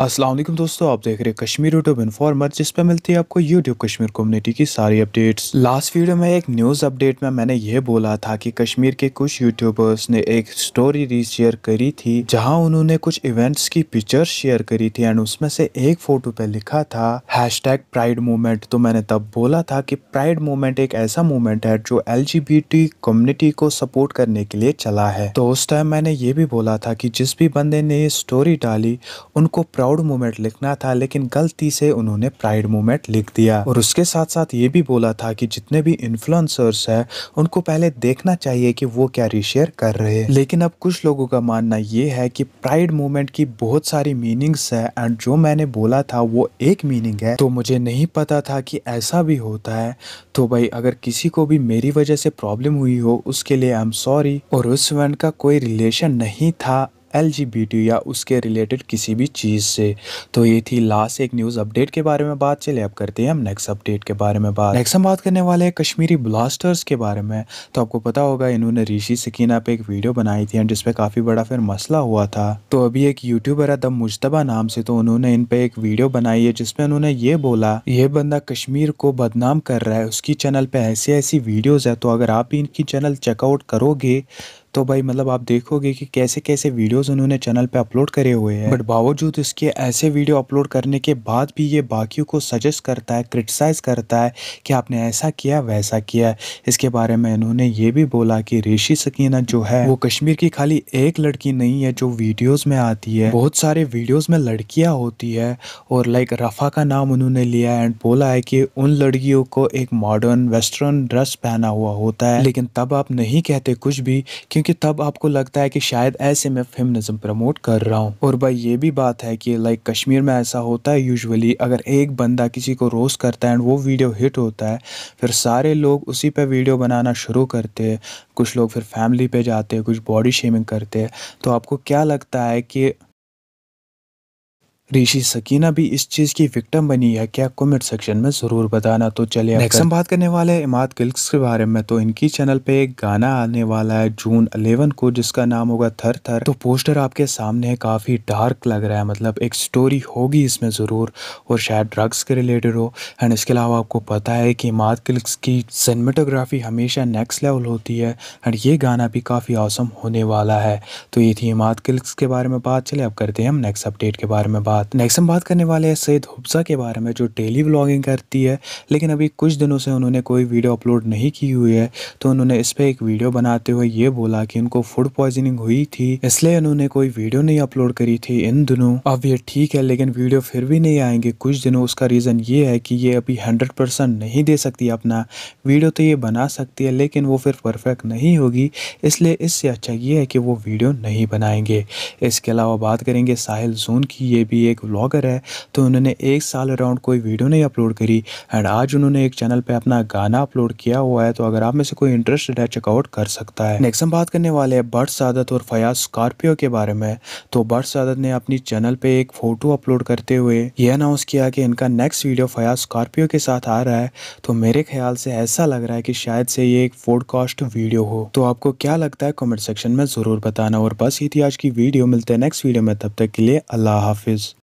असलम दोस्तों आप देख रहे हैं कश्मीर यूट्यूब इन्फॉर्मर जिस पे मिलती है आपको यूट्यूब कश्मीर कम्युनिटी की सारी अपडेट्स लास्ट वीडियो में एक न्यूज़ अपडेट में मैंने ये बोला था कि कश्मीर के कुछ यूट्यूबर्स ने एक स्टोरी रीशेयर करी थी जहां उन्होंने कुछ इवेंट्स की पिक्चर शेयर करी थी एंड उसमें से एक फोटो पे लिखा था हैश प्राइड मूवमेंट तो मैंने तब बोला था कि प्राइड मूवमेंट एक ऐसा मूवमेंट है जो एल कम्युनिटी को सपोर्ट करने के लिए चला है तो उस टाइम मैंने ये भी बोला था कि जिस भी बंदे ने ये स्टोरी डाली उनको प्राउड मोमेंट लिखना था लेकिन गलती से उन्होंने प्राइड मोमेंट लिख दिया और उसके साथ साथ ये भी बोला था कि जितने भी इन्फ्लुएंसर्स हैं उनको पहले देखना चाहिए कि वो क्या रिशेयर कर रहे हैं लेकिन अब कुछ लोगों का मानना ये है कि प्राइड मोमेंट की बहुत सारी मीनिंग्स है एंड जो मैंने बोला था वो एक मीनिंग है तो मुझे नहीं पता था कि ऐसा भी होता है तो भाई अगर किसी को भी मेरी वजह से प्रॉब्लम हुई हो उसके लिए आई एम सॉरी और उस इवेंट का कोई रिलेशन नहीं था एल या उसके रिलेटेड किसी भी चीज़ से तो ये थी लास्ट एक न्यूज़ अपडेट के बारे में बात चले अब करते हैं हम नेक्स्ट अपडेट के बारे में बात नेक्स्ट हम बात करने वाले हैं कश्मीरी ब्लास्टर्स के बारे में तो आपको पता होगा इन्होंने ऋषि सकीना पे एक वीडियो बनाई थी जिसपे काफ़ी बड़ा फिर मसला हुआ था तो अभी एक यूट्यूबर है दम मुशतबा नाम से तो उन्होंने इन पर एक वीडियो बनाई है जिसपे उन्होंने ये बोला ये बंदा कश्मीर को बदनाम कर रहा है उसकी चैनल पर ऐसी ऐसी वीडियोज़ है तो अगर आप भी इनकी चैनल चेकआउट करोगे तो भाई मतलब आप देखोगे कि कैसे कैसे वीडियोस उन्होंने चैनल पे अपलोड करे हुए हैं बट बावजूद इसके ऐसे वीडियो अपलोड करने के बाद भी ये बाकियों को सजेस्ट करता है क्रिटिसाइज़ करता है कि आपने ऐसा किया वैसा किया इसके बारे में इन्होंने ये भी बोला कि रेशी सकीना जो है वो कश्मीर की खाली एक लड़की नहीं है जो वीडियोज़ में आती है बहुत सारे वीडियोज़ में लड़कियाँ होती है और लाइक रफ़ा का नाम उन्होंने लिया एंड बोला है कि उन लड़कियों को एक मॉडर्न वेस्टर्न ड्रेस पहना हुआ होता है लेकिन तब आप नहीं कहते कुछ भी कि क्योंकि तब आपको लगता है कि शायद ऐसे मैं फेमिनिज्म प्रमोट कर रहा हूँ और भाई ये भी बात है कि लाइक कश्मीर में ऐसा होता है यूजुअली अगर एक बंदा किसी को रोस करता है एंड वो वीडियो हिट होता है फिर सारे लोग उसी पर वीडियो बनाना शुरू करते हैं कुछ लोग फिर फैमिली पे जाते हैं कुछ बॉडी शेमिंग करते हैं तो आपको क्या लगता है कि ऋषि सकीना भी इस चीज़ की विक्टम बनी है क्या कमेंट सेक्शन में ज़रूर बताना तो चलिए नेक्स्ट हम बात करने वाले हैं इमाद गिल्क्स के बारे में तो इनकी चैनल पे एक गाना आने वाला है जून अलेवन को जिसका नाम होगा थर थर तो पोस्टर आपके सामने है काफ़ी डार्क लग रहा है मतलब एक स्टोरी होगी इसमें ज़रूर और शायद ड्रग्स के रिलेटेड हो एंड इसके अलावा आपको पता है कि इमाद गिल्क्स की सिनेमाटोग्राफी हमेशा नेक्स्ट लेवल होती है एंड ये गाना भी काफ़ी औसम होने वाला है तो ये थी इमाद गिल्क्स के बारे में बात चले अब करते हैं हम नेक्स्ट अपडेट के बारे में बात बात नेक्स्ट हम बात करने वाले हैं सैद हुफ्सा के बारे में जो डेली व्लॉगिंग करती है लेकिन अभी कुछ दिनों से उन्होंने कोई वीडियो अपलोड नहीं की हुई है तो उन्होंने इस पर एक वीडियो बनाते हुए ये बोला कि उनको फूड पॉइजनिंग हुई थी इसलिए उन्होंने कोई वीडियो नहीं अपलोड करी थी इन दिनों अब ये ठीक है लेकिन वीडियो फिर भी नहीं आएंगे कुछ दिनों उसका रीज़न ये है कि ये अभी हंड्रेड नहीं दे सकती अपना वीडियो तो ये बना सकती है लेकिन वो फिर परफेक्ट नहीं होगी इसलिए इससे अच्छा ये है कि वो वीडियो नहीं बनाएंगे इसके अलावा बात करेंगे साहिल जोन की ये भी एक व्लॉगर है तो उन्होंने एक साल अराउंड कोई वीडियो नहीं अपलोड करी एंड आज उन्होंने एक चैनल पर अपना गाना अपलोड किया हुआ है तो अगर आप में से कोई इंटरेस्टेड है चेकआउट कर सकता है नेक्स्ट हम बात करने वाले हैं बर्ड सादत और फयाज स्कॉर्पियो के बारे में तो बर्ड सादत ने अपनी चैनल पर एक फ़ोटो अपलोड करते हुए यह अनाउंस किया कि इनका नेक्स्ट वीडियो फयाज स्कॉर्पियो के साथ आ रहा है तो मेरे ख्याल से ऐसा लग रहा है कि शायद से ये एक फोडकास्ट वीडियो हो तो आपको क्या लगता है कमेंट सेक्शन में ज़रूर बताना और बस ये थी आज की वीडियो मिलते हैं नेक्स्ट वीडियो में तब तक के लिए अल्लाह हाफिज़